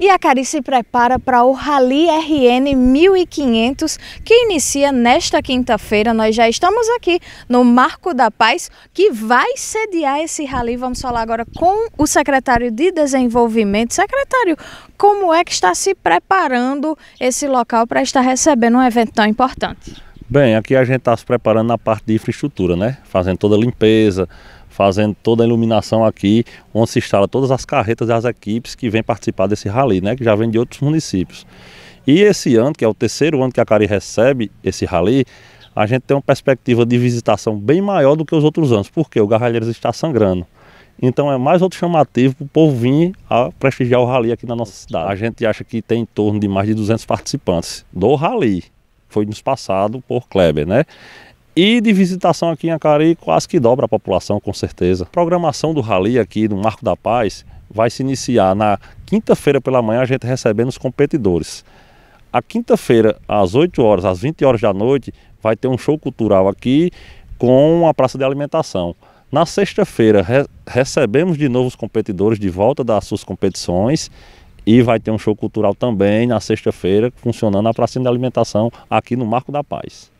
E a Cari se prepara para o Rally RN 1500, que inicia nesta quinta-feira. Nós já estamos aqui no Marco da Paz, que vai sediar esse rally. Vamos falar agora com o secretário de Desenvolvimento. Secretário, como é que está se preparando esse local para estar recebendo um evento tão importante? Bem, aqui a gente está se preparando na parte de infraestrutura, né? Fazendo toda a limpeza, fazendo toda a iluminação aqui, onde se instala todas as carretas as equipes que vêm participar desse rally, né? Que já vem de outros municípios. E esse ano, que é o terceiro ano que a Cari recebe esse rally, a gente tem uma perspectiva de visitação bem maior do que os outros anos, porque o Garralheiros está sangrando. Então é mais outro chamativo para o povo vir a prestigiar o rally aqui na nossa cidade. A gente acha que tem em torno de mais de 200 participantes do rally foi nos passado por Kleber, né? E de visitação aqui em Acari quase que dobra a população, com certeza. A programação do Rally aqui no Marco da Paz vai se iniciar na quinta-feira pela manhã, a gente recebendo os competidores. A quinta-feira, às 8 horas, às 20 horas da noite, vai ter um show cultural aqui com a praça de alimentação. Na sexta-feira, re recebemos de novo os competidores de volta das suas competições e vai ter um show cultural também na sexta-feira, funcionando a Praça da alimentação aqui no Marco da Paz.